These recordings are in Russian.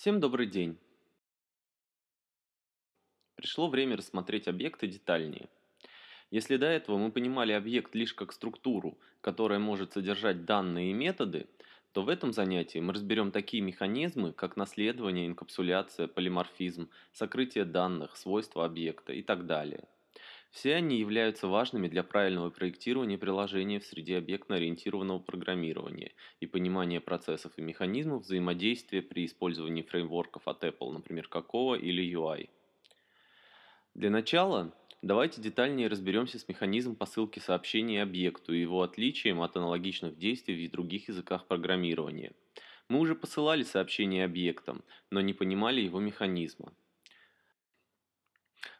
Всем добрый день! Пришло время рассмотреть объекты детальнее. Если до этого мы понимали объект лишь как структуру, которая может содержать данные и методы, то в этом занятии мы разберем такие механизмы, как наследование, инкапсуляция, полиморфизм, сокрытие данных, свойства объекта и так далее – все они являются важными для правильного проектирования приложения в среде объектно-ориентированного программирования и понимания процессов и механизмов взаимодействия при использовании фреймворков от Apple, например, Cocoa или UI. Для начала давайте детальнее разберемся с механизмом посылки сообщений объекту и его отличием от аналогичных действий в других языках программирования. Мы уже посылали сообщение объектам, но не понимали его механизма.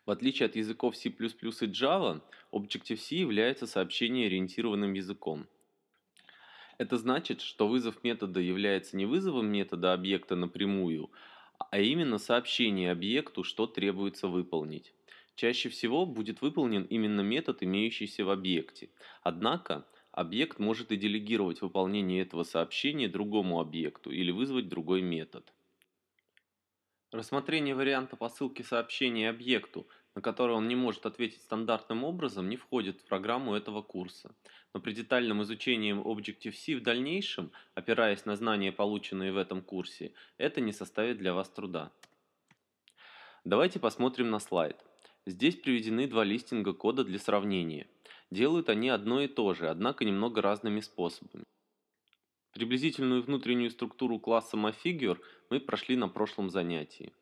В отличие от языков C++ и Java, Objective-C является сообщение-ориентированным языком. Это значит, что вызов метода является не вызовом метода объекта напрямую, а именно сообщение объекту, что требуется выполнить. Чаще всего будет выполнен именно метод, имеющийся в объекте. Однако, объект может и делегировать выполнение этого сообщения другому объекту или вызвать другой метод. Рассмотрение варианта посылки сообщения объекту на которые он не может ответить стандартным образом, не входит в программу этого курса. Но при детальном изучении Objective-C в дальнейшем, опираясь на знания, полученные в этом курсе, это не составит для вас труда. Давайте посмотрим на слайд. Здесь приведены два листинга кода для сравнения. Делают они одно и то же, однако немного разными способами. Приблизительную внутреннюю структуру класса MyFigure мы прошли на прошлом занятии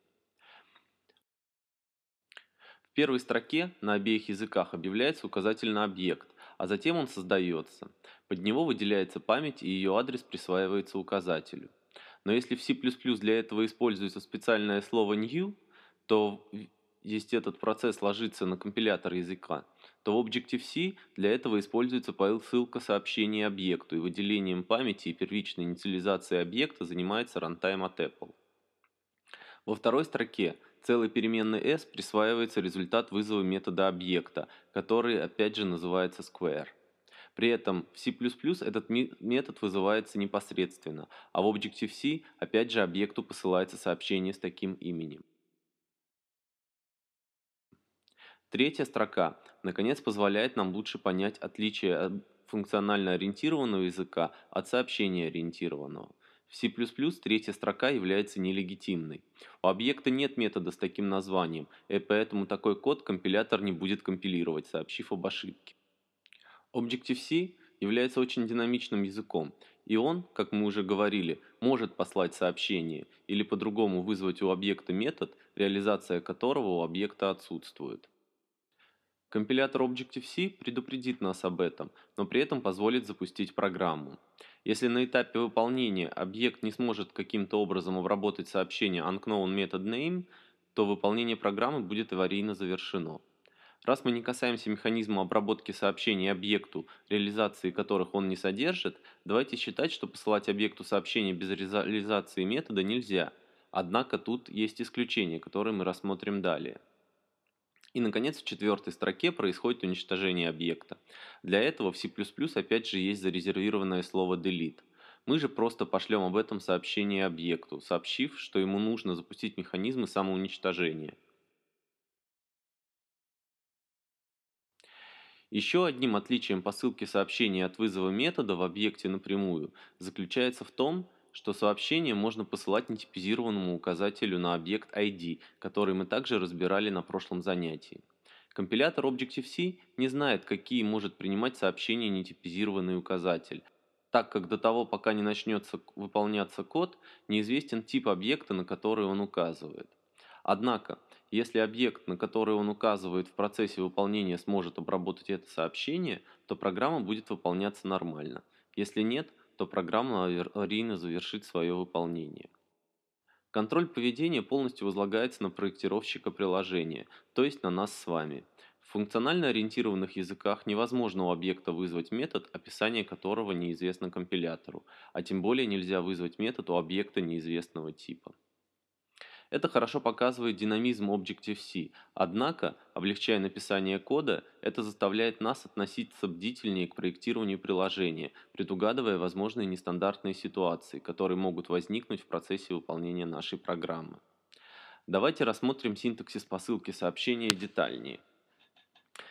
первой строке на обеих языках объявляется указатель на объект, а затем он создается. Под него выделяется память и ее адрес присваивается указателю. Но если в C++ для этого используется специальное слово new, то если этот процесс ложится на компилятор языка, то в Objective-C для этого используется ссылка сообщения объекту, и выделением памяти и первичной инициализацией объекта занимается runtime от Apple. Во второй строке целой переменной s присваивается результат вызова метода объекта, который опять же называется square. При этом в C++ этот метод вызывается непосредственно, а в Objective-C опять же объекту посылается сообщение с таким именем. Третья строка, наконец, позволяет нам лучше понять отличие функционально ориентированного языка от сообщения ориентированного. В C++ третья строка является нелегитимной. У объекта нет метода с таким названием, и поэтому такой код компилятор не будет компилировать, сообщив об ошибке. Objective-C является очень динамичным языком, и он, как мы уже говорили, может послать сообщение или по-другому вызвать у объекта метод, реализация которого у объекта отсутствует. Компилятор Objective-C предупредит нас об этом, но при этом позволит запустить программу. Если на этапе выполнения объект не сможет каким-то образом обработать сообщение unknown method name, то выполнение программы будет аварийно завершено. Раз мы не касаемся механизма обработки сообщений объекту, реализации которых он не содержит, давайте считать, что посылать объекту сообщение без реализации метода нельзя. Однако тут есть исключения, которые мы рассмотрим далее. И, наконец, в четвертой строке происходит уничтожение объекта. Для этого в C++ опять же есть зарезервированное слово delete. Мы же просто пошлем об этом сообщение объекту, сообщив, что ему нужно запустить механизмы самоуничтожения. Еще одним отличием посылки сообщения от вызова метода в объекте напрямую заключается в том, что сообщение можно посылать нетипизированному указателю на объект ID, который мы также разбирали на прошлом занятии. Компилятор Objective-C не знает, какие может принимать сообщения нетипизированный указатель, так как до того, пока не начнется выполняться код, неизвестен тип объекта, на который он указывает. Однако, если объект, на который он указывает в процессе выполнения сможет обработать это сообщение, то программа будет выполняться нормально. Если нет, то программа аварийно завершит свое выполнение. Контроль поведения полностью возлагается на проектировщика приложения, то есть на нас с вами. В функционально ориентированных языках невозможно у объекта вызвать метод, описание которого неизвестно компилятору, а тем более нельзя вызвать метод у объекта неизвестного типа. Это хорошо показывает динамизм Objective-C, однако, облегчая написание кода, это заставляет нас относиться бдительнее к проектированию приложения, предугадывая возможные нестандартные ситуации, которые могут возникнуть в процессе выполнения нашей программы. Давайте рассмотрим синтаксис посылки сообщения детальнее.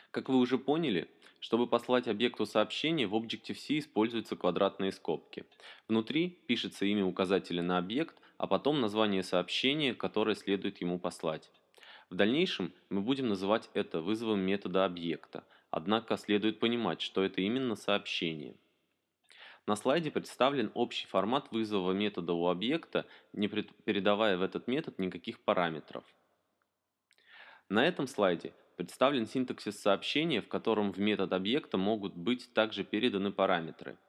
Как вы уже поняли, чтобы послать объекту сообщение, в Objective-C используются квадратные скобки. Внутри пишется имя указателя на объект, а потом название сообщения, которое следует ему послать. В дальнейшем мы будем называть это вызовом метода объекта, однако следует понимать, что это именно сообщение. На слайде представлен общий формат вызова метода у объекта, не передавая в этот метод никаких параметров. На этом слайде представлен синтаксис сообщения, в котором в метод объекта могут быть также переданы параметры –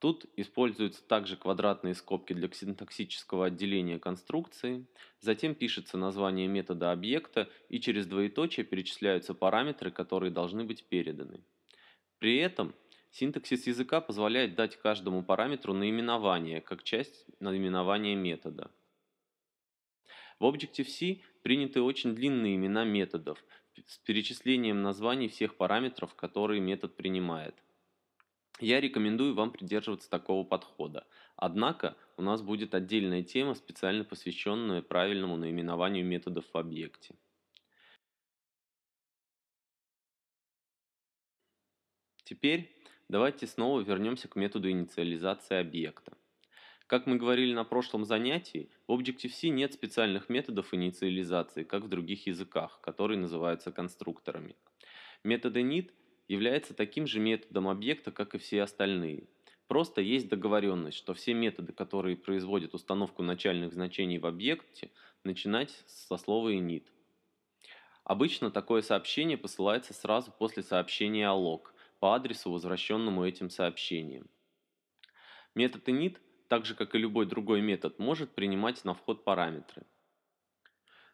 Тут используются также квадратные скобки для синтаксического отделения конструкции, затем пишется название метода объекта и через двоеточие перечисляются параметры, которые должны быть переданы. При этом синтаксис языка позволяет дать каждому параметру наименование, как часть наименования метода. В Objective-C приняты очень длинные имена методов с перечислением названий всех параметров, которые метод принимает – я рекомендую вам придерживаться такого подхода. Однако у нас будет отдельная тема, специально посвященная правильному наименованию методов в объекте. Теперь давайте снова вернемся к методу инициализации объекта. Как мы говорили на прошлом занятии, в Objective-C нет специальных методов инициализации, как в других языках, которые называются конструкторами. Методы init является таким же методом объекта, как и все остальные. Просто есть договоренность, что все методы, которые производят установку начальных значений в объекте, начинать со слова init. Обычно такое сообщение посылается сразу после сообщения alloc по адресу, возвращенному этим сообщением. Метод init, так же как и любой другой метод, может принимать на вход параметры.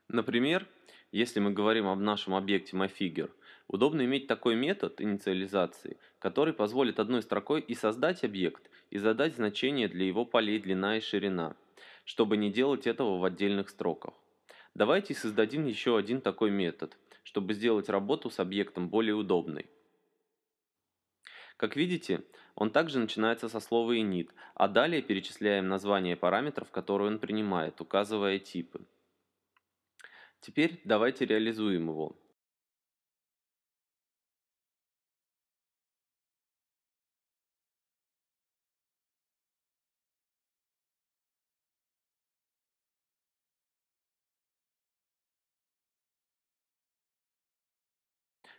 Например, если мы говорим об нашем объекте myFigure – Удобно иметь такой метод инициализации, который позволит одной строкой и создать объект, и задать значение для его полей длина и ширина, чтобы не делать этого в отдельных строках. Давайте создадим еще один такой метод, чтобы сделать работу с объектом более удобной. Как видите, он также начинается со слова init, а далее перечисляем название параметров, которые он принимает, указывая типы. Теперь давайте реализуем его.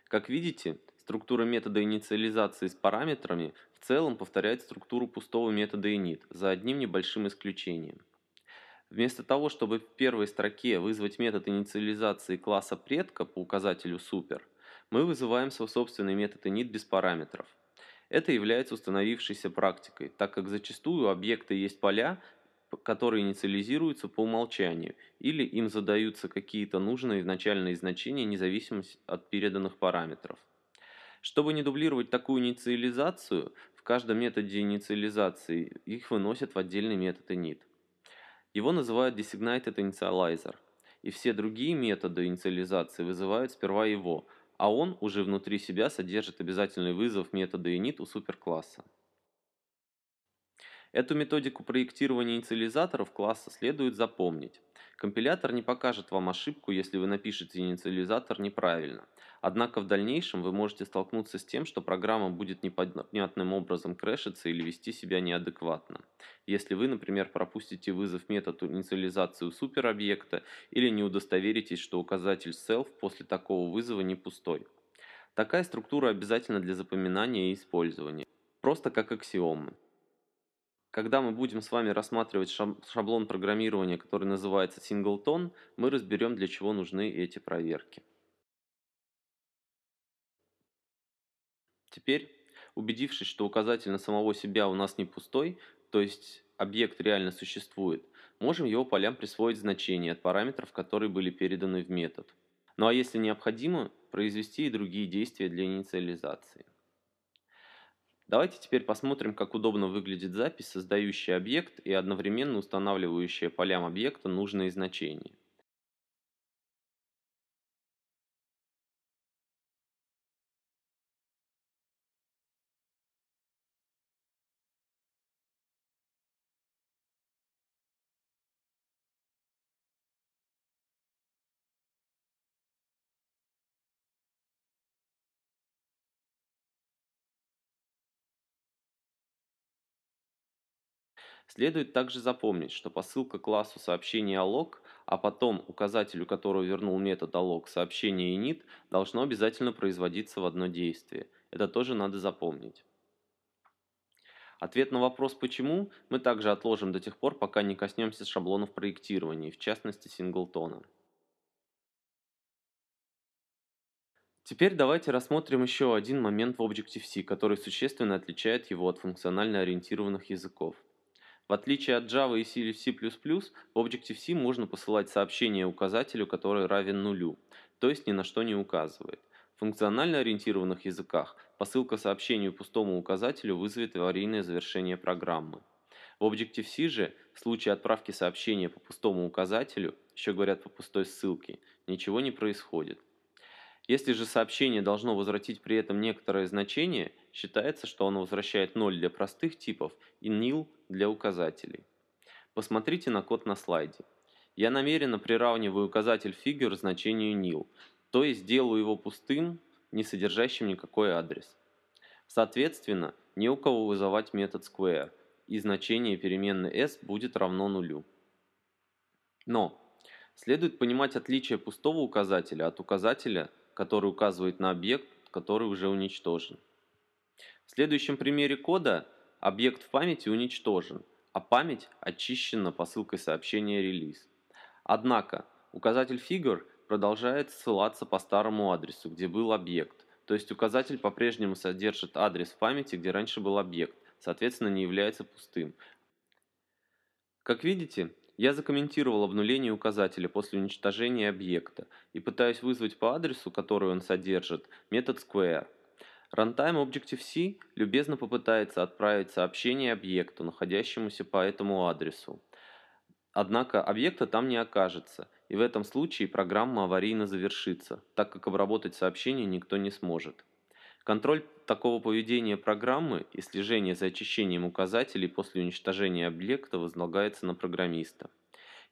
Как видите, структура метода инициализации с параметрами в целом повторяет структуру пустого метода init, за одним небольшим исключением. Вместо того, чтобы в первой строке вызвать метод инициализации класса предка по указателю super, мы вызываем свой собственный метод init без параметров. Это является установившейся практикой, так как зачастую у объекта есть поля, которые инициализируются по умолчанию, или им задаются какие-то нужные изначальные значения независимо от переданных параметров. Чтобы не дублировать такую инициализацию, в каждом методе инициализации их выносят в отдельный метод init. Его называют designated initializer, и все другие методы инициализации вызывают сперва его, а он уже внутри себя содержит обязательный вызов метода init у суперкласса. Эту методику проектирования инициализаторов класса следует запомнить. Компилятор не покажет вам ошибку, если вы напишете инициализатор неправильно. Однако в дальнейшем вы можете столкнуться с тем, что программа будет непонятным образом крэшиться или вести себя неадекватно. Если вы, например, пропустите вызов методу инициализации суперобъекта или не удостоверитесь, что указатель self после такого вызова не пустой. Такая структура обязательна для запоминания и использования, просто как аксиомы. Когда мы будем с вами рассматривать шаблон программирования, который называется Singleton, мы разберем, для чего нужны эти проверки. Теперь, убедившись, что указатель на самого себя у нас не пустой, то есть объект реально существует, можем его полям присвоить значение от параметров, которые были переданы в метод. Ну а если необходимо, произвести и другие действия для инициализации. Давайте теперь посмотрим, как удобно выглядит запись, создающая объект и одновременно устанавливающая полям объекта нужные значения. Следует также запомнить, что посылка классу сообщения alloc, а потом указателю, которого вернул метод alloc, сообщение init, должно обязательно производиться в одно действие. Это тоже надо запомнить. Ответ на вопрос «почему» мы также отложим до тех пор, пока не коснемся шаблонов проектирования, в частности синглтона. Теперь давайте рассмотрим еще один момент в Objective-C, который существенно отличает его от функционально ориентированных языков – в отличие от Java и C++, в Objective-C можно посылать сообщение указателю, который равен нулю, то есть ни на что не указывает. В функционально ориентированных языках посылка сообщению пустому указателю вызовет аварийное завершение программы. В Objective-C же в случае отправки сообщения по пустому указателю, еще говорят по пустой ссылке, ничего не происходит. Если же сообщение должно возвратить при этом некоторое значение, считается, что оно возвращает 0 для простых типов и nil для указателей. Посмотрите на код на слайде. Я намеренно приравниваю указатель figure значению nil, то есть делаю его пустым, не содержащим никакой адрес. Соответственно, не у кого вызывать метод square, и значение переменной s будет равно нулю. Но следует понимать отличие пустого указателя от указателя который указывает на объект, который уже уничтожен. В следующем примере кода объект в памяти уничтожен, а память очищена посылкой сообщения «Релиз». Однако указатель figure продолжает ссылаться по старому адресу, где был объект, то есть указатель по-прежнему содержит адрес в памяти, где раньше был объект, соответственно не является пустым. Как видите, я закомментировал обнуление указателя после уничтожения объекта и пытаюсь вызвать по адресу, который он содержит, метод square. Runtime Objective-C любезно попытается отправить сообщение объекту, находящемуся по этому адресу. Однако объекта там не окажется, и в этом случае программа аварийно завершится, так как обработать сообщение никто не сможет. Контроль такого поведения программы и слежения за очищением указателей после уничтожения объекта возлагается на программиста.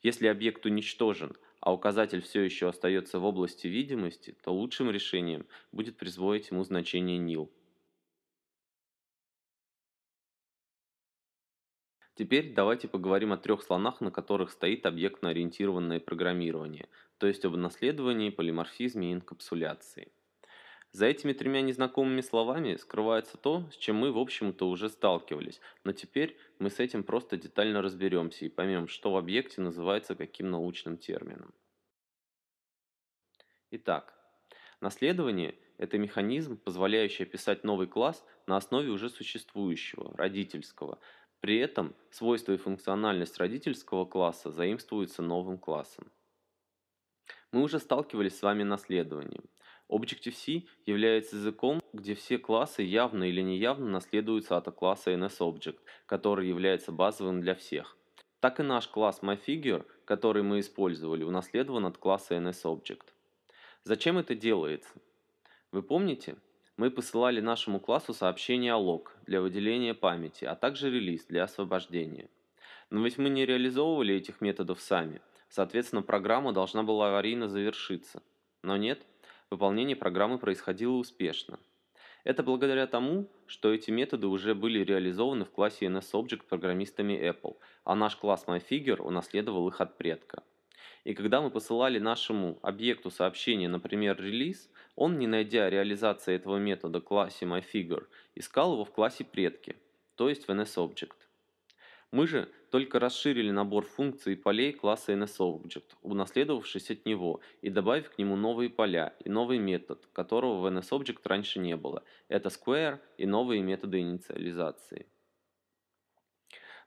Если объект уничтожен, а указатель все еще остается в области видимости, то лучшим решением будет присвоить ему значение nil. Теперь давайте поговорим о трех слонах, на которых стоит объектно-ориентированное программирование, то есть об наследовании, полиморфизме и инкапсуляции. За этими тремя незнакомыми словами скрывается то, с чем мы, в общем-то, уже сталкивались, но теперь мы с этим просто детально разберемся и поймем, что в объекте называется каким научным термином. Итак, наследование – это механизм, позволяющий описать новый класс на основе уже существующего, родительского. При этом свойства и функциональность родительского класса заимствуются новым классом. Мы уже сталкивались с вами наследованием. Objective-C является языком, где все классы явно или неявно наследуются от класса NSObject, который является базовым для всех. Так и наш класс MyFigure, который мы использовали, унаследован от класса NSObject. Зачем это делается? Вы помните, мы посылали нашему классу сообщение о лог для выделения памяти, а также релиз для освобождения. Но ведь мы не реализовывали этих методов сами, соответственно программа должна была аварийно завершиться. Но нет – выполнение программы происходило успешно. Это благодаря тому, что эти методы уже были реализованы в классе NSObject программистами Apple, а наш класс MyFigure унаследовал их от предка. И когда мы посылали нашему объекту сообщение, например, релиз, он, не найдя реализации этого метода в классе MyFigure, искал его в классе предки, то есть в NSObject. Мы же только расширили набор функций и полей класса NSObject, унаследовавшись от него, и добавив к нему новые поля и новый метод, которого в NSObject раньше не было. Это square и новые методы инициализации.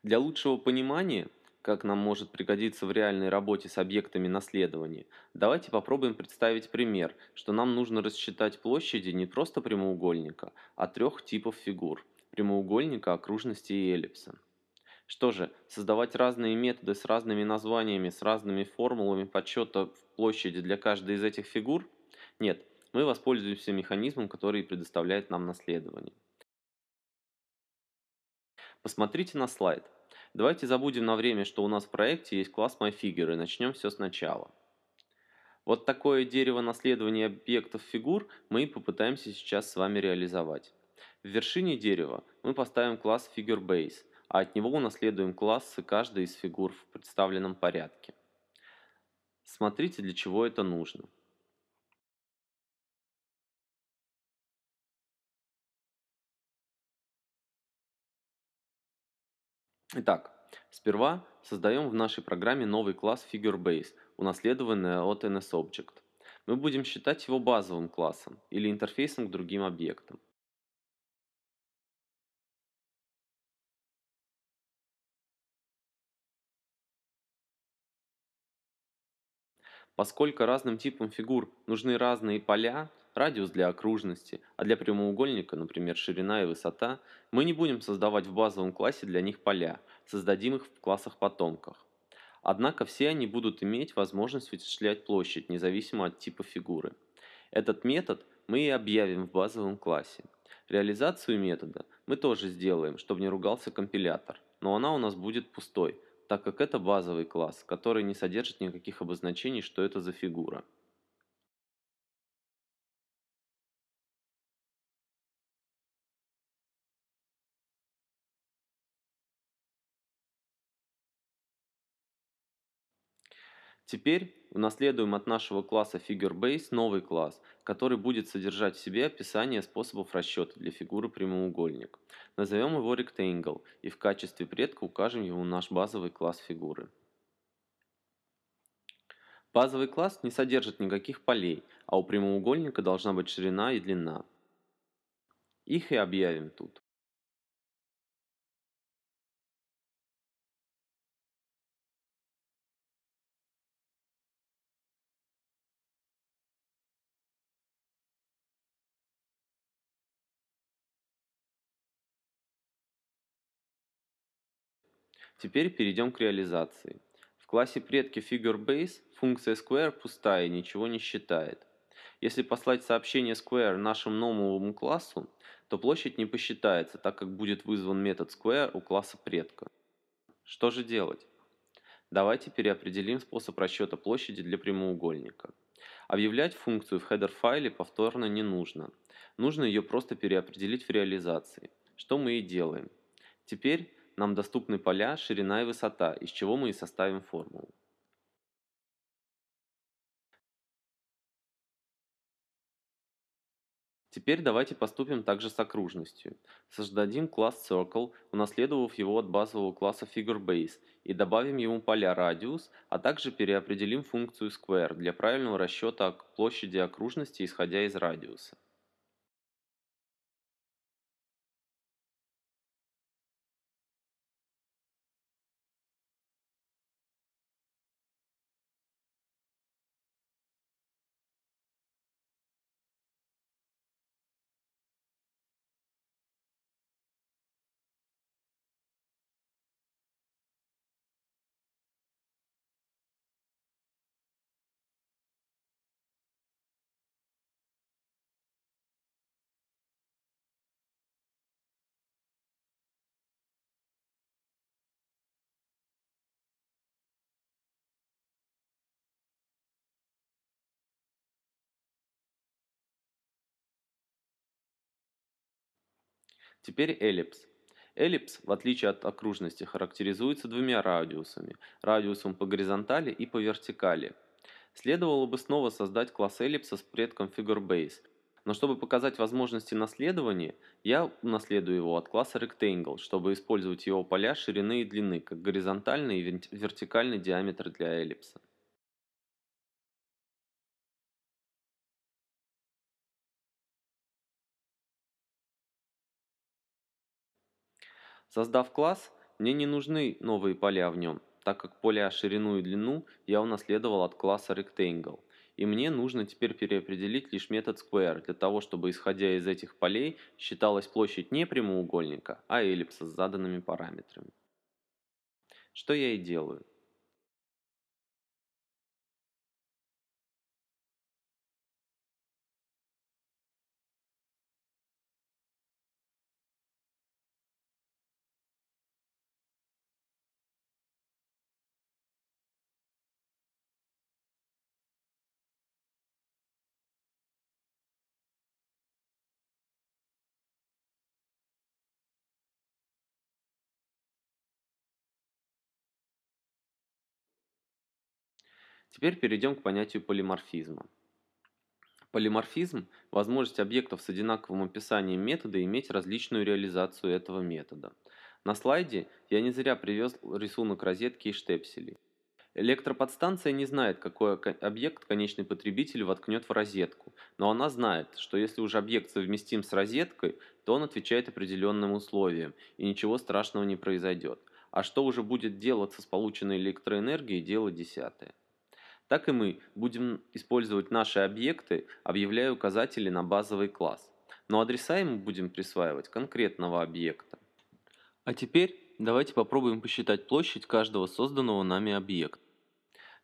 Для лучшего понимания, как нам может пригодиться в реальной работе с объектами наследования, давайте попробуем представить пример, что нам нужно рассчитать площади не просто прямоугольника, а трех типов фигур – прямоугольника, окружности и эллипса. Что же, создавать разные методы с разными названиями, с разными формулами подсчета площади для каждой из этих фигур? Нет, мы воспользуемся механизмом, который предоставляет нам наследование. Посмотрите на слайд. Давайте забудем на время, что у нас в проекте есть класс MyFigure и начнем все сначала. Вот такое дерево наследования объектов фигур мы попытаемся сейчас с вами реализовать. В вершине дерева мы поставим класс FigureBase, а от него унаследуем классы каждой из фигур в представленном порядке. Смотрите, для чего это нужно. Итак, сперва создаем в нашей программе новый класс FigureBase, унаследованный от NSObject. Мы будем считать его базовым классом или интерфейсом к другим объектам. Поскольку разным типам фигур нужны разные поля, радиус для окружности, а для прямоугольника, например, ширина и высота, мы не будем создавать в базовом классе для них поля, создадим их в классах-потомках. Однако все они будут иметь возможность вычислять площадь, независимо от типа фигуры. Этот метод мы и объявим в базовом классе. Реализацию метода мы тоже сделаем, чтобы не ругался компилятор, но она у нас будет пустой – так как это базовый класс, который не содержит никаких обозначений, что это за фигура. Теперь унаследуем от нашего класса FigureBase новый класс, который будет содержать в себе описание способов расчета для фигуры прямоугольник. Назовем его Rectangle и в качестве предка укажем ему наш базовый класс фигуры. Базовый класс не содержит никаких полей, а у прямоугольника должна быть ширина и длина. Их и объявим тут. Теперь перейдем к реализации. В классе предки FigureBase функция square пустая и ничего не считает. Если послать сообщение square нашему новому классу, то площадь не посчитается, так как будет вызван метод square у класса предка. Что же делать? Давайте переопределим способ расчета площади для прямоугольника. Объявлять функцию в header файле повторно не нужно. Нужно ее просто переопределить в реализации, что мы и делаем. Теперь нам доступны поля, ширина и высота, из чего мы и составим формулу. Теперь давайте поступим также с окружностью. Создадим класс Circle, унаследовав его от базового класса FigureBase, и добавим ему поля Radius, а также переопределим функцию Square для правильного расчета площади окружности, исходя из радиуса. Теперь эллипс. Эллипс, в отличие от окружности, характеризуется двумя радиусами – радиусом по горизонтали и по вертикали. Следовало бы снова создать класс эллипса с предком FigureBase, но чтобы показать возможности наследования, я унаследую его от класса Rectangle, чтобы использовать его поля ширины и длины, как горизонтальный и вертикальный диаметр для эллипса. Создав класс, мне не нужны новые поля в нем, так как поля ширину и длину я унаследовал от класса Rectangle. И мне нужно теперь переопределить лишь метод square, для того, чтобы исходя из этих полей считалась площадь не прямоугольника, а эллипса с заданными параметрами. Что я и делаю. Теперь перейдем к понятию полиморфизма. Полиморфизм – возможность объектов с одинаковым описанием метода иметь различную реализацию этого метода. На слайде я не зря привез рисунок розетки и штепселей. Электроподстанция не знает, какой объект конечный потребитель воткнет в розетку, но она знает, что если уже объект совместим с розеткой, то он отвечает определенным условиям, и ничего страшного не произойдет. А что уже будет делаться с полученной электроэнергией, дело десятое. Так и мы будем использовать наши объекты, объявляя указатели на базовый класс. Но адреса им будем присваивать конкретного объекта. А теперь давайте попробуем посчитать площадь каждого созданного нами объекта.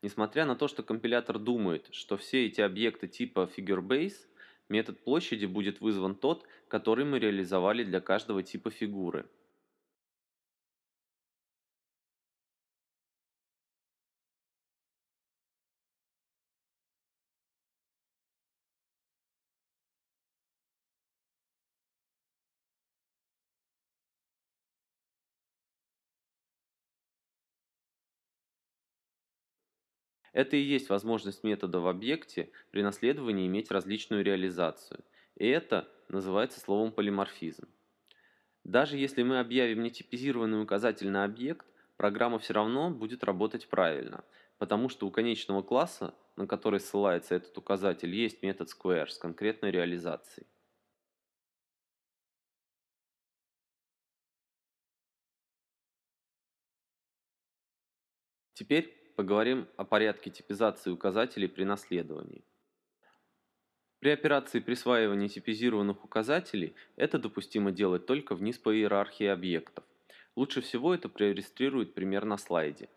Несмотря на то, что компилятор думает, что все эти объекты типа FigureBase, метод площади будет вызван тот, который мы реализовали для каждого типа фигуры – Это и есть возможность метода в объекте при наследовании иметь различную реализацию. И это называется словом полиморфизм. Даже если мы объявим нетипизированный на объект, программа все равно будет работать правильно, потому что у конечного класса, на который ссылается этот указатель, есть метод square с конкретной реализацией. Теперь поговорим о порядке типизации указателей при наследовании. При операции присваивания типизированных указателей это допустимо делать только вниз по иерархии объектов. Лучше всего это проиллюстрирует пример на слайде.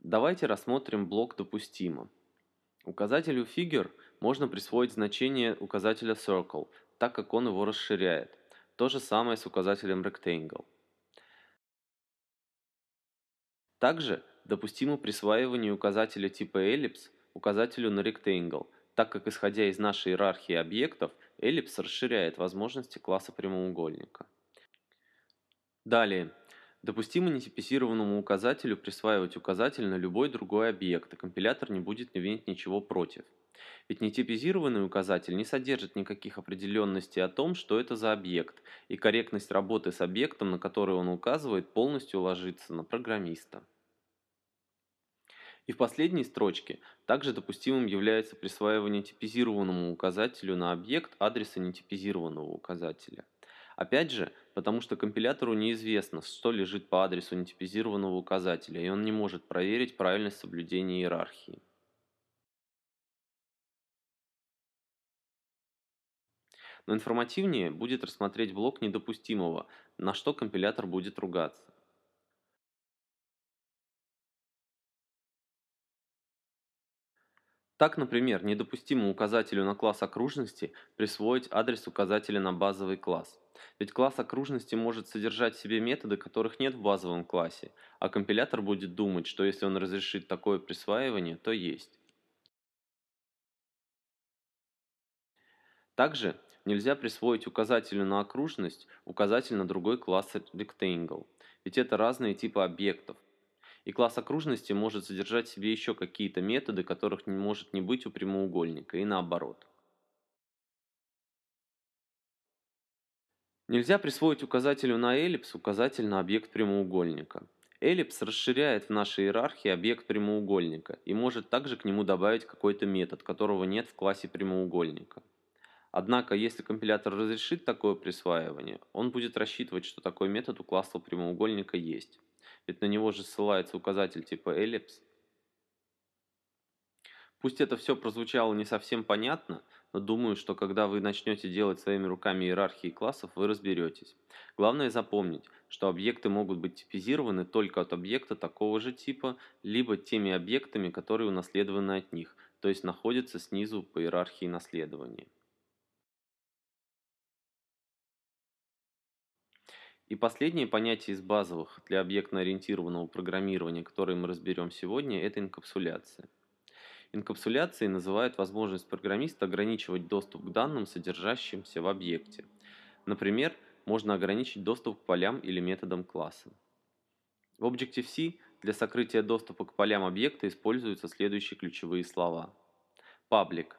Давайте рассмотрим блок «Допустимо». Указателю figure можно присвоить значение указателя circle, так как он его расширяет. То же самое с указателем Rectangle. Также допустимо присваивание указателя типа Ellipse указателю на Rectangle, так как исходя из нашей иерархии объектов, Ellipse расширяет возможности класса прямоугольника. Далее. Допустимо нетипизированному указателю присваивать указатель на любой другой объект, и компилятор не будет иметь ничего против. Ведь нетипизированный указатель не содержит никаких определенностей о том, что это за объект, и корректность работы с объектом, на который он указывает, полностью ложится на программиста. И в последней строчке также допустимым является присваивание типизированному указателю на объект адреса нетипизированного указателя. Опять же, потому что компилятору неизвестно, что лежит по адресу нетипизированного указателя, и он не может проверить правильность соблюдения иерархии. Но информативнее будет рассмотреть блок недопустимого, на что компилятор будет ругаться. Так, например, недопустимо указателю на класс окружности присвоить адрес указателя на базовый класс. Ведь класс окружности может содержать в себе методы, которых нет в базовом классе, а компилятор будет думать, что если он разрешит такое присваивание, то есть. Также Нельзя присвоить указателю на окружность указатель на другой класс Rectangle, ведь это разные типы объектов. И класс окружности может содержать в себе еще какие-то методы, которых не может не быть у прямоугольника, и наоборот. Нельзя присвоить указателю на эллипс указатель на объект прямоугольника. Эллипс расширяет в нашей иерархии объект прямоугольника и может также к нему добавить какой-то метод, которого нет в классе прямоугольника. Однако, если компилятор разрешит такое присваивание, он будет рассчитывать, что такой метод у класса прямоугольника есть. Ведь на него же ссылается указатель типа ellipse. Пусть это все прозвучало не совсем понятно, но думаю, что когда вы начнете делать своими руками иерархии классов, вы разберетесь. Главное запомнить, что объекты могут быть типизированы только от объекта такого же типа, либо теми объектами, которые унаследованы от них, то есть находятся снизу по иерархии наследования. И последнее понятие из базовых для объектно-ориентированного программирования, которое мы разберем сегодня, это инкапсуляция. Инкапсуляцией называют возможность программиста ограничивать доступ к данным, содержащимся в объекте. Например, можно ограничить доступ к полям или методам класса. В Objective-C для сокрытия доступа к полям объекта используются следующие ключевые слова. Public.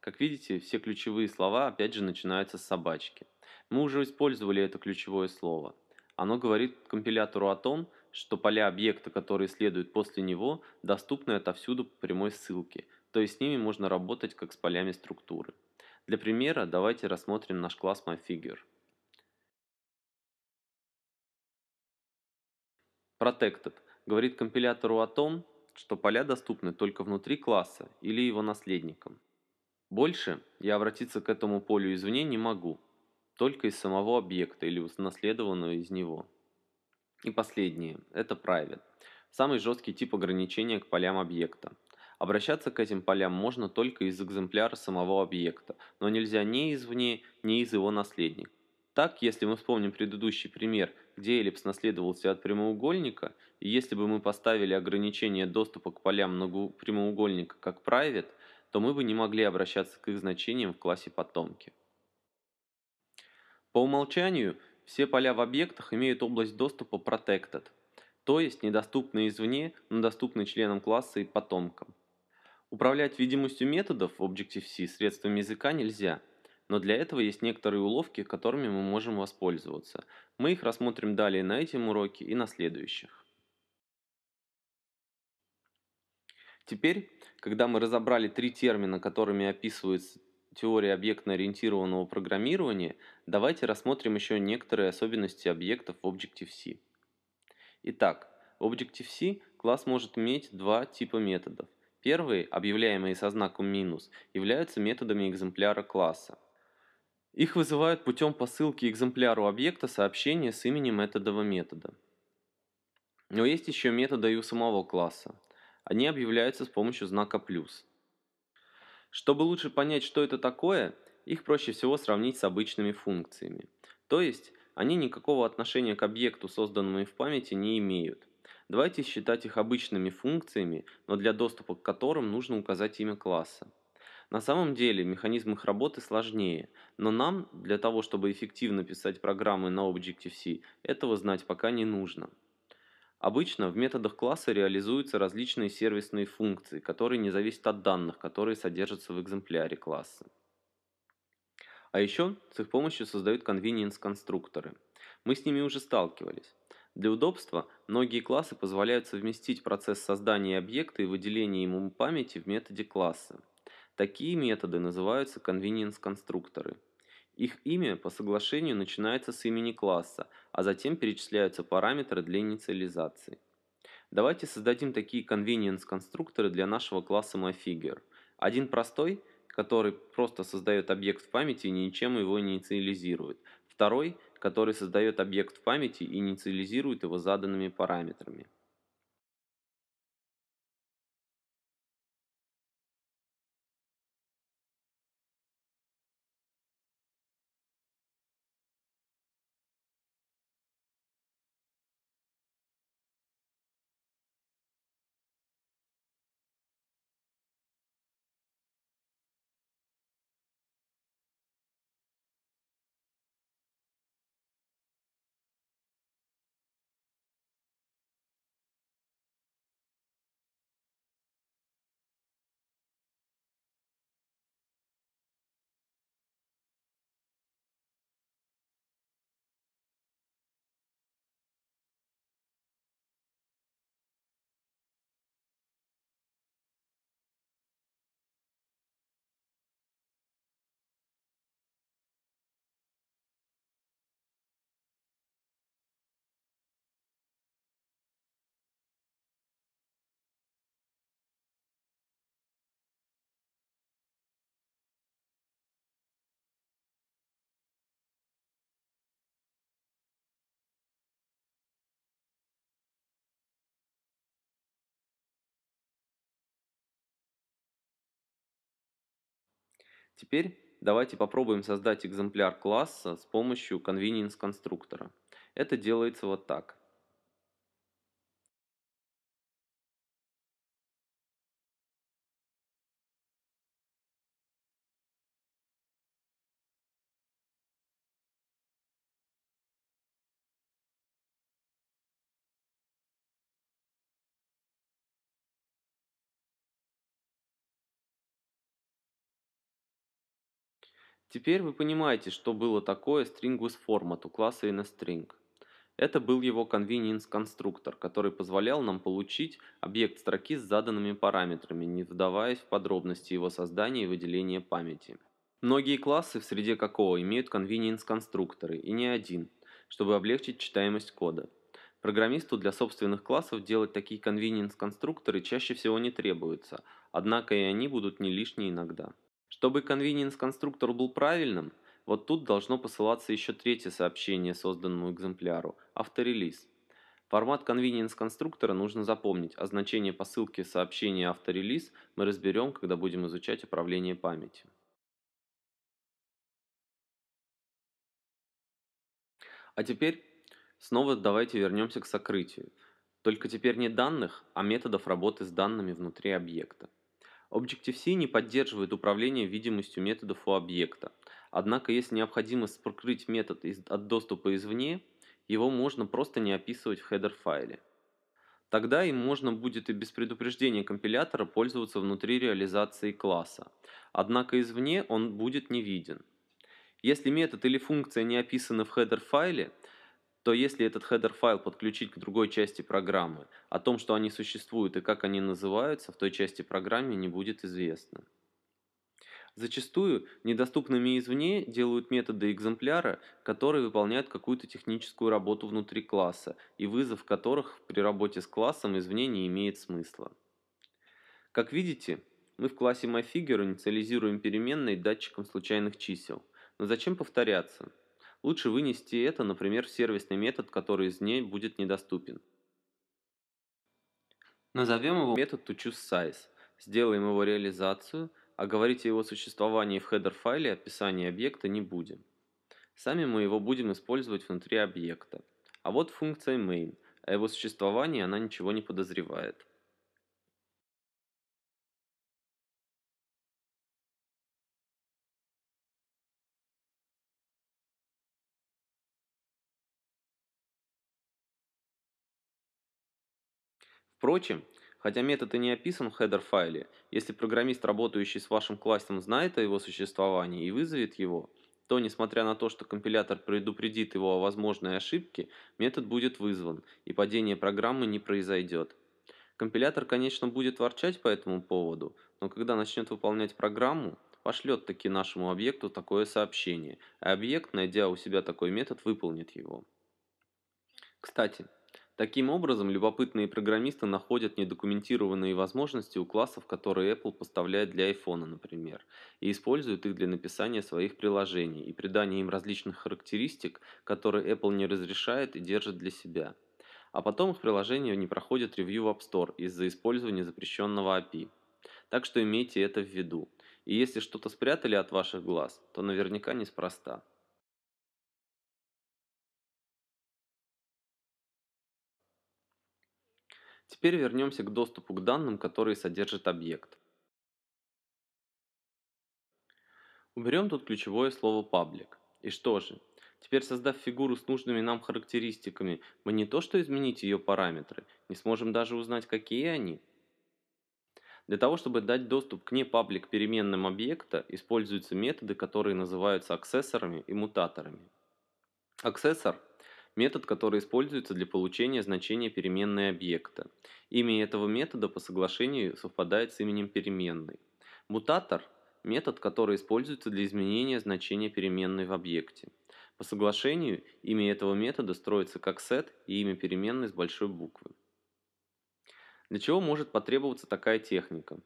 Как видите, все ключевые слова опять же начинаются с собачки. Мы уже использовали это ключевое слово. Оно говорит компилятору о том, что поля объекта, которые следуют после него, доступны отовсюду по прямой ссылке, то есть с ними можно работать как с полями структуры. Для примера давайте рассмотрим наш класс MyFigure. Protected говорит компилятору о том, что поля доступны только внутри класса или его наследникам. Больше я обратиться к этому полю извне не могу, только из самого объекта или унаследованного из него. И последнее – это private. Самый жесткий тип ограничения к полям объекта. Обращаться к этим полям можно только из экземпляра самого объекта, но нельзя ни извне, ни из его наследника. Так, если мы вспомним предыдущий пример, где эллипс наследовался от прямоугольника, и если бы мы поставили ограничение доступа к полям прямоугольника как private, то мы бы не могли обращаться к их значениям в классе потомки. По умолчанию все поля в объектах имеют область доступа Protected, то есть недоступны извне, но доступны членам класса и потомкам. Управлять видимостью методов в Objective-C средствами языка нельзя, но для этого есть некоторые уловки, которыми мы можем воспользоваться. Мы их рассмотрим далее на этом уроке и на следующих. Теперь, когда мы разобрали три термина, которыми описываются теории объектно-ориентированного программирования, давайте рассмотрим еще некоторые особенности объектов в Objective-C. Итак, в Objective-C класс может иметь два типа методов. Первые, объявляемые со знаком минус, являются методами экземпляра класса. Их вызывают путем посылки экземпляру объекта сообщения с именем этого метода. Но есть еще методы и у самого класса. Они объявляются с помощью знака плюс – чтобы лучше понять, что это такое, их проще всего сравнить с обычными функциями. То есть, они никакого отношения к объекту, созданному в памяти, не имеют. Давайте считать их обычными функциями, но для доступа к которым нужно указать имя класса. На самом деле механизм их работы сложнее, но нам, для того чтобы эффективно писать программы на Objective-C, этого знать пока не нужно. Обычно в методах класса реализуются различные сервисные функции, которые не зависят от данных, которые содержатся в экземпляре класса. А еще с их помощью создают convenience-конструкторы. Мы с ними уже сталкивались. Для удобства многие классы позволяют совместить процесс создания объекта и выделения ему памяти в методе класса. Такие методы называются convenience-конструкторы. Их имя по соглашению начинается с имени класса, а затем перечисляются параметры для инициализации. Давайте создадим такие convenience-конструкторы для нашего класса MyFigure. Один простой, который просто создает объект в памяти и ничем его не инициализирует. Второй, который создает объект в памяти и инициализирует его заданными параметрами. Теперь давайте попробуем создать экземпляр класса с помощью convenience конструктора. Это делается вот так. Теперь вы понимаете, что было такое stringless format у класса instring. Это был его convenience конструктор, который позволял нам получить объект строки с заданными параметрами, не вдаваясь в подробности его создания и выделения памяти. Многие классы, в среде какого имеют convenience конструкторы, и не один, чтобы облегчить читаемость кода. Программисту для собственных классов делать такие convenience конструкторы чаще всего не требуется, однако и они будут не лишние иногда. Чтобы конвениенс конструктор был правильным, вот тут должно посылаться еще третье сообщение созданному экземпляру – авторелиз. Формат конвениенс конструктора нужно запомнить, а значение посылки сообщения авторелиз мы разберем, когда будем изучать управление памятью. А теперь снова давайте вернемся к сокрытию. Только теперь не данных, а методов работы с данными внутри объекта. Objective-C не поддерживает управление видимостью методов у объекта. Однако, если необходимо скрыть метод от доступа извне, его можно просто не описывать в хедер-файле. Тогда им можно будет и без предупреждения компилятора пользоваться внутри реализации класса. Однако извне он будет не виден. Если метод или функция не описаны в хедер-файле, то если этот header файл подключить к другой части программы, о том, что они существуют и как они называются, в той части программы не будет известно. Зачастую недоступными извне делают методы экземпляра, которые выполняют какую-то техническую работу внутри класса, и вызов которых при работе с классом извне не имеет смысла. Как видите, мы в классе MyFigure инициализируем переменные датчиком случайных чисел. Но зачем повторяться? Лучше вынести это, например, в сервисный метод, который из ней будет недоступен. Назовем его метод toChooseSize, сделаем его реализацию, а говорить о его существовании в хедер-файле описания объекта не будем. Сами мы его будем использовать внутри объекта. А вот функция main, о его существовании она ничего не подозревает. Впрочем, хотя метод и не описан в хедер-файле, если программист, работающий с вашим классом, знает о его существовании и вызовет его, то, несмотря на то, что компилятор предупредит его о возможной ошибке, метод будет вызван, и падение программы не произойдет. Компилятор, конечно, будет ворчать по этому поводу, но когда начнет выполнять программу, пошлет таки нашему объекту такое сообщение, а объект, найдя у себя такой метод, выполнит его. Кстати, Таким образом, любопытные программисты находят недокументированные возможности у классов, которые Apple поставляет для iPhone, например, и используют их для написания своих приложений и придания им различных характеристик, которые Apple не разрешает и держит для себя. А потом их приложения не проходят ревью в App Store из-за использования запрещенного API. Так что имейте это в виду. И если что-то спрятали от ваших глаз, то наверняка неспроста. Теперь вернемся к доступу к данным, которые содержит объект. Уберем тут ключевое слово public. И что же? Теперь, создав фигуру с нужными нам характеристиками, мы не то что изменить ее параметры, не сможем даже узнать, какие они. Для того, чтобы дать доступ к не непаблик переменным объекта, используются методы, которые называются аксессорами и мутаторами. Аксессор – метод, который используется для получения значения переменной объекта. Имя этого метода по соглашению совпадает с именем переменной. Мутатор – метод, который используется для изменения значения переменной в объекте. По соглашению имя этого метода строится как сет и имя переменной с большой буквы. Для чего может потребоваться такая техника?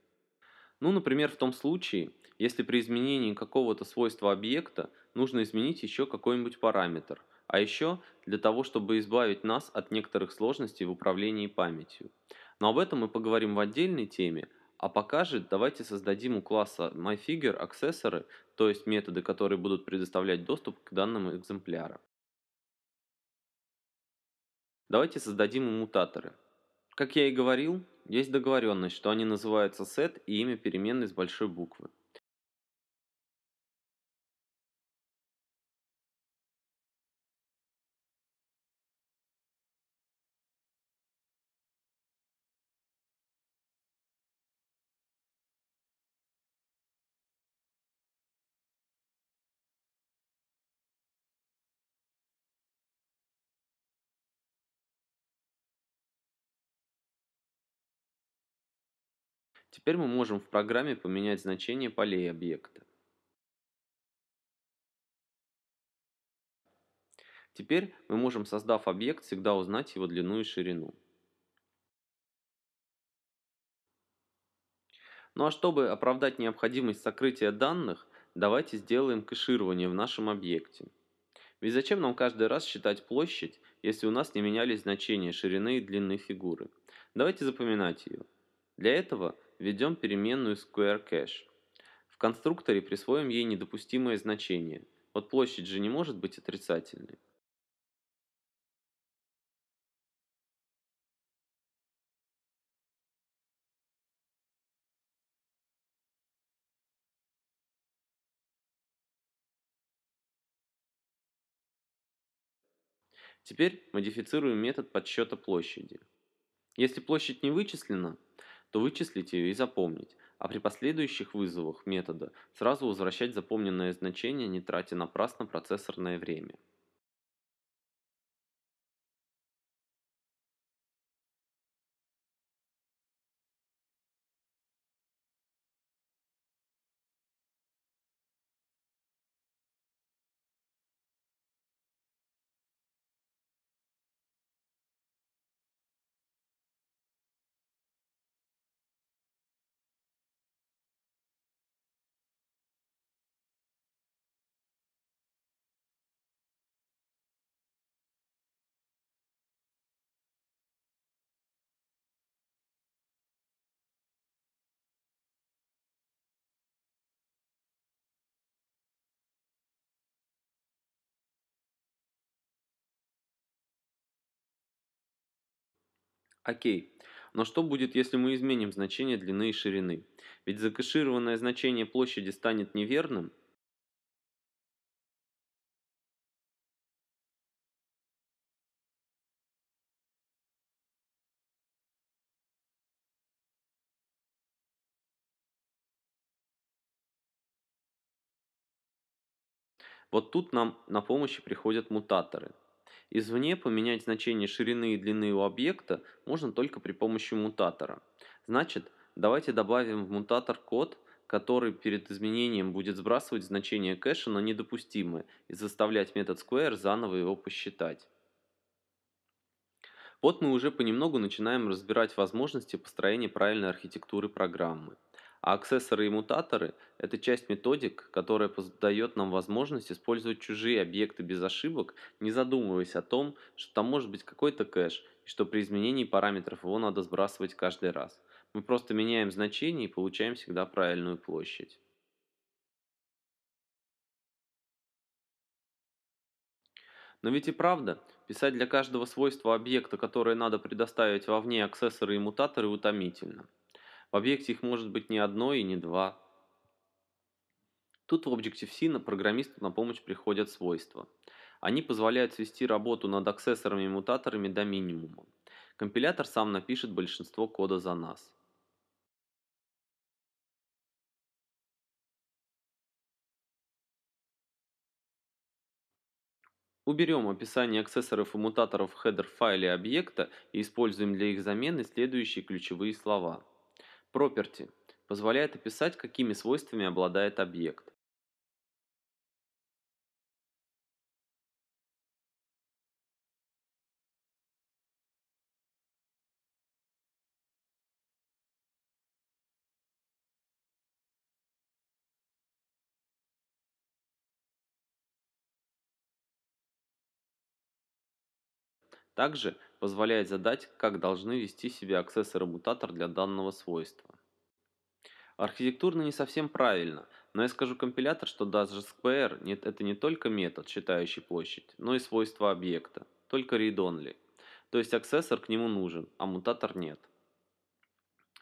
Ну, например, в том случае, если при изменении какого-то свойства объекта нужно изменить еще какой-нибудь параметр – а еще для того, чтобы избавить нас от некоторых сложностей в управлении памятью. Но об этом мы поговорим в отдельной теме, а пока же давайте создадим у класса MyFigure аксессоры, то есть методы, которые будут предоставлять доступ к данным экземпляра. Давайте создадим мутаторы. Как я и говорил, есть договоренность, что они называются set и имя переменной с большой буквы. Теперь мы можем в программе поменять значение полей объекта. Теперь мы можем, создав объект, всегда узнать его длину и ширину. Ну а чтобы оправдать необходимость сокрытия данных, давайте сделаем кэширование в нашем объекте. Ведь зачем нам каждый раз считать площадь, если у нас не менялись значения ширины и длины фигуры? Давайте запоминать ее. Для этого введем переменную squareCache. В конструкторе присвоим ей недопустимое значение. Вот площадь же не может быть отрицательной. Теперь модифицируем метод подсчета площади. Если площадь не вычислена, то вычислить ее и запомнить, а при последующих вызовах метода сразу возвращать запомненное значение, не тратя напрасно процессорное время. Окей. Но что будет, если мы изменим значение длины и ширины? Ведь закэшированное значение площади станет неверным, Вот тут нам на помощь приходят мутаторы – Извне поменять значение ширины и длины у объекта можно только при помощи мутатора. Значит, давайте добавим в мутатор код, который перед изменением будет сбрасывать значение кэша на недопустимое и заставлять метод square заново его посчитать. Вот мы уже понемногу начинаем разбирать возможности построения правильной архитектуры программы. А аксессоры и мутаторы – это часть методик, которая дает нам возможность использовать чужие объекты без ошибок, не задумываясь о том, что там может быть какой-то кэш, и что при изменении параметров его надо сбрасывать каждый раз. Мы просто меняем значение и получаем всегда правильную площадь. Но ведь и правда, писать для каждого свойства объекта, которое надо предоставить вовне аксессоры и мутаторы, утомительно – в объекте их может быть не одно и не два. Тут в Objective-C на программисту на помощь приходят свойства. Они позволяют свести работу над аксессорами и мутаторами до минимума. Компилятор сам напишет большинство кода за нас. Уберем описание аксессоров и мутаторов в хедер-файле объекта и используем для их замены следующие ключевые слова – Property позволяет описать, какими свойствами обладает объект. Также позволяет задать, как должны вести себя аксессор мутатор для данного свойства. Архитектурно не совсем правильно, но я скажу компилятор, что даже square нет, это не только метод, считающий площадь, но и свойство объекта, только read-only. То есть аксессор к нему нужен, а мутатор нет.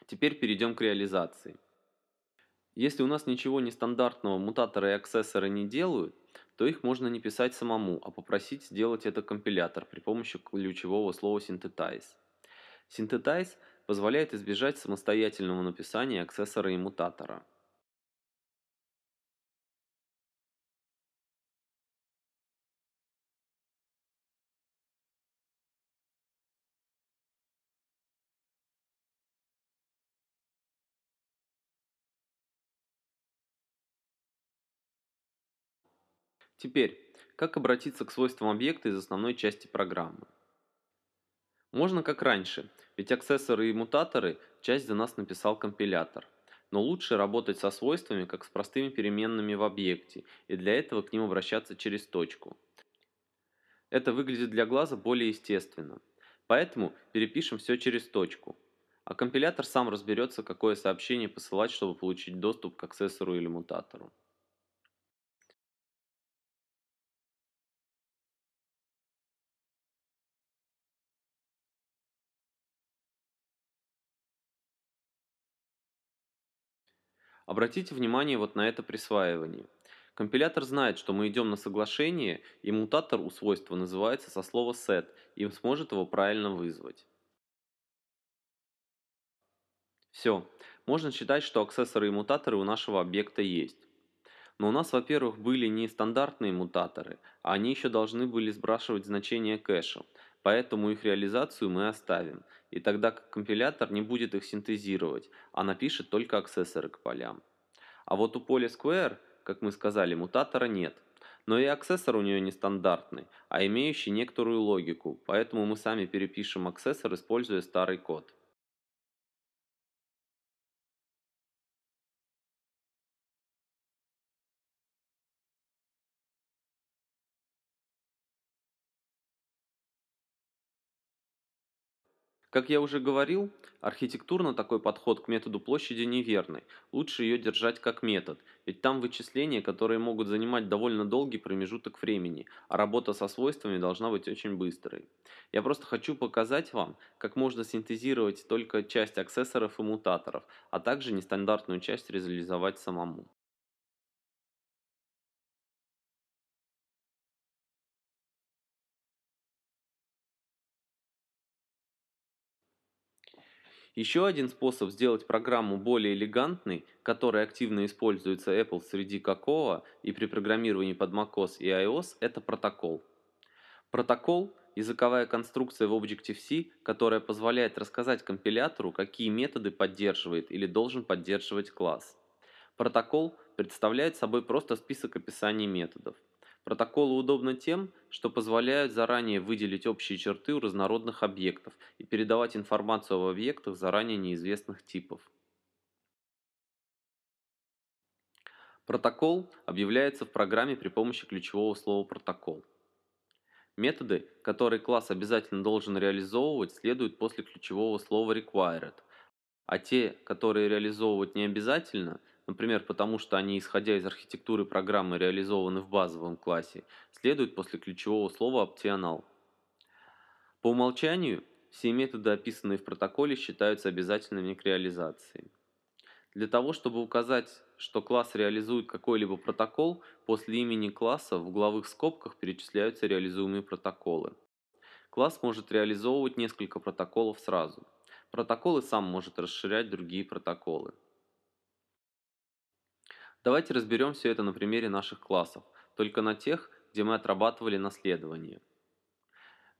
Теперь перейдем к реализации. Если у нас ничего нестандартного мутаторы и аксессоры не делают, то их можно не писать самому, а попросить сделать это компилятор при помощи ключевого слова synthetize. Synthetize позволяет избежать самостоятельного написания аксессора и мутатора – Теперь, как обратиться к свойствам объекта из основной части программы? Можно как раньше, ведь аксессоры и мутаторы часть за нас написал компилятор. Но лучше работать со свойствами, как с простыми переменными в объекте, и для этого к ним обращаться через точку. Это выглядит для глаза более естественно. Поэтому перепишем все через точку. А компилятор сам разберется, какое сообщение посылать, чтобы получить доступ к аксессору или мутатору. Обратите внимание вот на это присваивание. Компилятор знает, что мы идем на соглашение, и мутатор у свойства называется со слова set, и сможет его правильно вызвать. Все, можно считать, что аксессоры и мутаторы у нашего объекта есть. Но у нас, во-первых, были не стандартные мутаторы, а они еще должны были сбрасывать значение кэша, поэтому их реализацию мы оставим, и тогда компилятор не будет их синтезировать, а напишет только аксессоры к полям. А вот у поля Square, как мы сказали, мутатора нет. Но и аксессор у нее не стандартный, а имеющий некоторую логику, поэтому мы сами перепишем аксессор, используя старый код. Как я уже говорил, архитектурно такой подход к методу площади неверный. Лучше ее держать как метод, ведь там вычисления, которые могут занимать довольно долгий промежуток времени, а работа со свойствами должна быть очень быстрой. Я просто хочу показать вам, как можно синтезировать только часть аксессоров и мутаторов, а также нестандартную часть реализовать самому. Еще один способ сделать программу более элегантной, которая активно используется Apple среди какого и при программировании под macOS и iOS, это протокол. Протокол – языковая конструкция в Objective-C, которая позволяет рассказать компилятору, какие методы поддерживает или должен поддерживать класс. Протокол представляет собой просто список описаний методов. Протоколы удобны тем, что позволяют заранее выделить общие черты у разнородных объектов и передавать информацию об объектах заранее неизвестных типов. Протокол объявляется в программе при помощи ключевого слова «протокол». Методы, которые класс обязательно должен реализовывать, следуют после ключевого слова «required», а те, которые реализовывать не обязательно – например, потому что они, исходя из архитектуры программы, реализованы в базовом классе, следует после ключевого слова опционал. По умолчанию все методы, описанные в протоколе, считаются обязательными к реализации. Для того, чтобы указать, что класс реализует какой-либо протокол, после имени класса в угловых скобках перечисляются реализуемые протоколы. Класс может реализовывать несколько протоколов сразу. Протоколы сам может расширять другие протоколы. Давайте разберем все это на примере наших классов, только на тех, где мы отрабатывали наследование.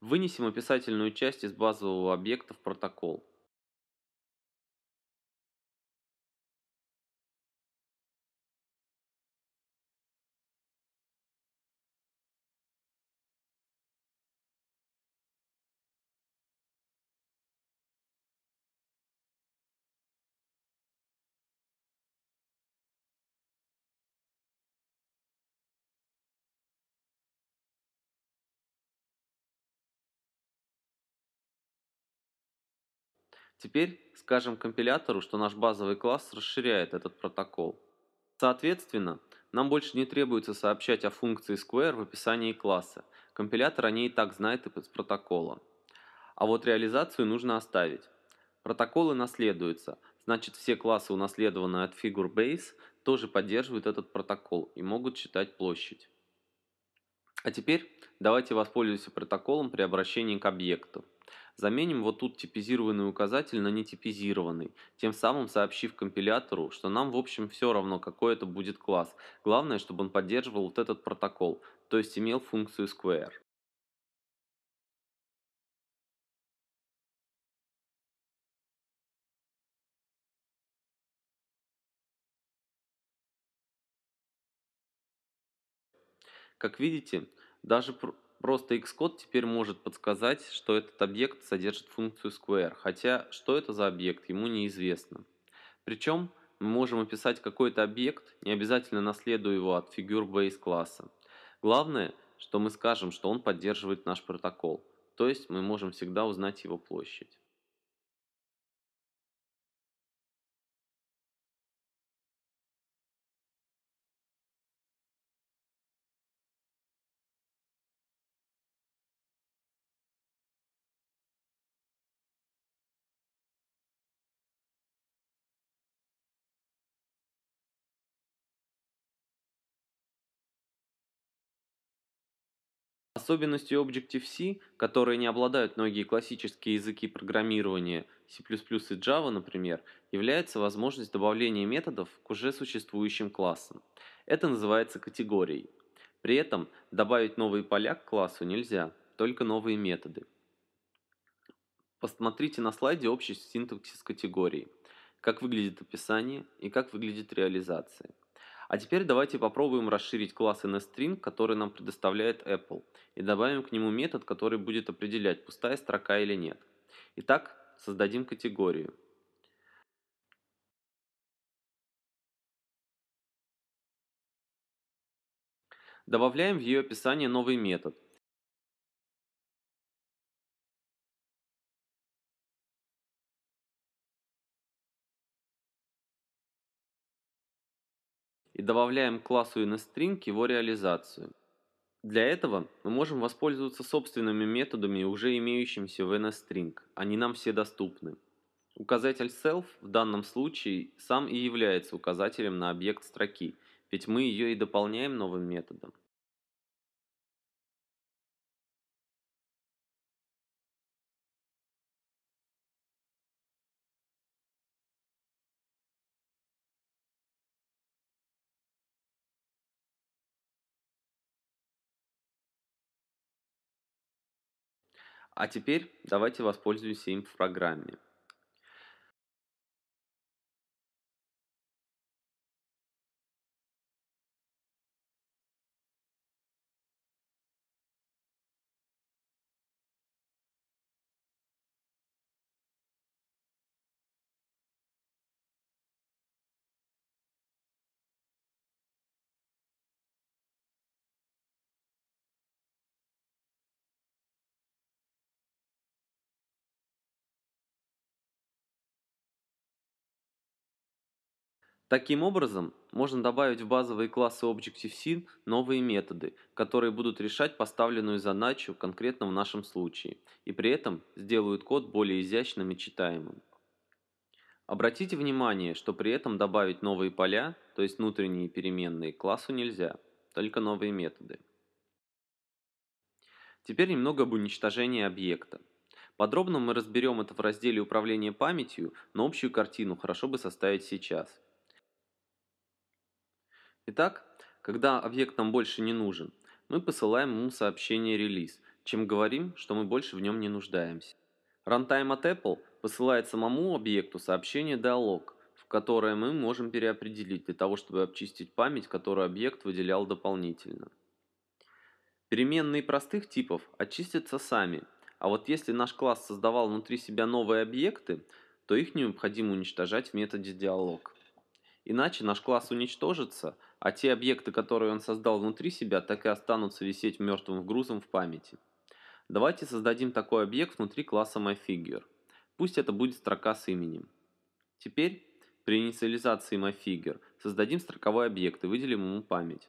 Вынесем описательную часть из базового объекта в протокол. Теперь скажем компилятору, что наш базовый класс расширяет этот протокол. Соответственно, нам больше не требуется сообщать о функции square в описании класса. Компилятор о ней и так знает из протокола. А вот реализацию нужно оставить. Протоколы наследуются, значит все классы, унаследованные от FigureBase, тоже поддерживают этот протокол и могут считать площадь. А теперь давайте воспользуемся протоколом при обращении к объекту. Заменим вот тут типизированный указатель на нетипизированный, тем самым сообщив компилятору, что нам в общем все равно, какой это будет класс. Главное, чтобы он поддерживал вот этот протокол, то есть имел функцию square. Как видите, даже просто Xcode теперь может подсказать, что этот объект содержит функцию square, хотя что это за объект, ему неизвестно. Причем мы можем описать какой-то объект, не обязательно наследуя его от фигур base класса. Главное, что мы скажем, что он поддерживает наш протокол, то есть мы можем всегда узнать его площадь. Особенностью Objective-C, которой не обладают многие классические языки программирования C++ и Java, например, является возможность добавления методов к уже существующим классам. Это называется категорией. При этом добавить новые поля к классу нельзя, только новые методы. Посмотрите на слайде общий синтаксис категории, как выглядит описание и как выглядит реализация. А теперь давайте попробуем расширить класс NSString, который нам предоставляет Apple, и добавим к нему метод, который будет определять, пустая строка или нет. Итак, создадим категорию. Добавляем в ее описание новый метод, и добавляем к классу InnoString его реализацию. Для этого мы можем воспользоваться собственными методами, уже имеющимися в NSTring, они нам все доступны. Указатель self в данном случае сам и является указателем на объект строки, ведь мы ее и дополняем новым методом. А теперь давайте воспользуемся им в программе. Таким образом, можно добавить в базовые классы Objective-C новые методы, которые будут решать поставленную задачу конкретно в нашем случае, и при этом сделают код более изящным и читаемым. Обратите внимание, что при этом добавить новые поля, то есть внутренние переменные, классу нельзя, только новые методы. Теперь немного об уничтожении объекта. Подробно мы разберем это в разделе управления памятью, но общую картину хорошо бы составить сейчас – Итак, когда объект нам больше не нужен, мы посылаем ему сообщение «релиз», чем говорим, что мы больше в нем не нуждаемся. Runtime от Apple посылает самому объекту сообщение «диалог», в которое мы можем переопределить для того, чтобы обчистить память, которую объект выделял дополнительно. Переменные простых типов очистятся сами, а вот если наш класс создавал внутри себя новые объекты, то их необходимо уничтожать в методе диалог. Иначе наш класс уничтожится, а те объекты, которые он создал внутри себя, так и останутся висеть мертвым грузом в памяти. Давайте создадим такой объект внутри класса MyFigure. Пусть это будет строка с именем. Теперь при инициализации MyFigure создадим строковой объект и выделим ему память.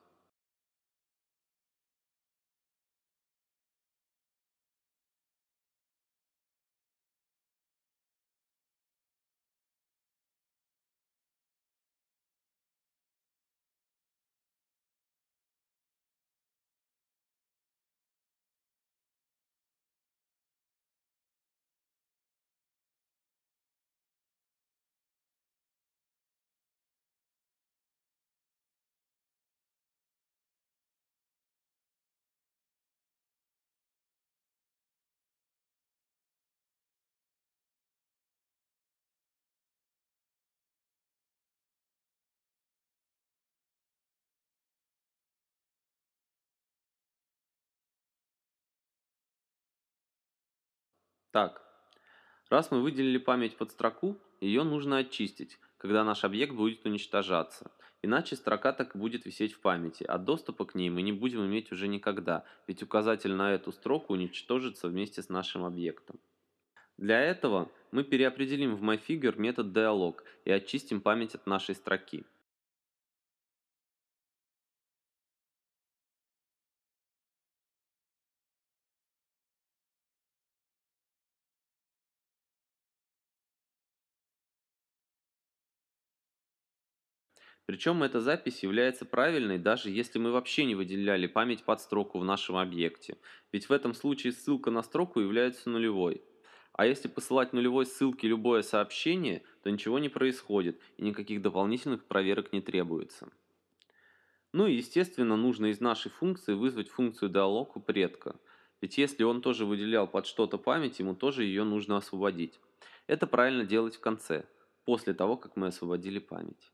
Так, раз мы выделили память под строку, ее нужно очистить, когда наш объект будет уничтожаться. Иначе строка так и будет висеть в памяти, а доступа к ней мы не будем иметь уже никогда, ведь указатель на эту строку уничтожится вместе с нашим объектом. Для этого мы переопределим в MyFigure метод dialog и очистим память от нашей строки. Причем эта запись является правильной, даже если мы вообще не выделяли память под строку в нашем объекте, ведь в этом случае ссылка на строку является нулевой. А если посылать нулевой ссылке любое сообщение, то ничего не происходит и никаких дополнительных проверок не требуется. Ну и естественно нужно из нашей функции вызвать функцию диалог у предка, ведь если он тоже выделял под что-то память, ему тоже ее нужно освободить. Это правильно делать в конце, после того, как мы освободили память.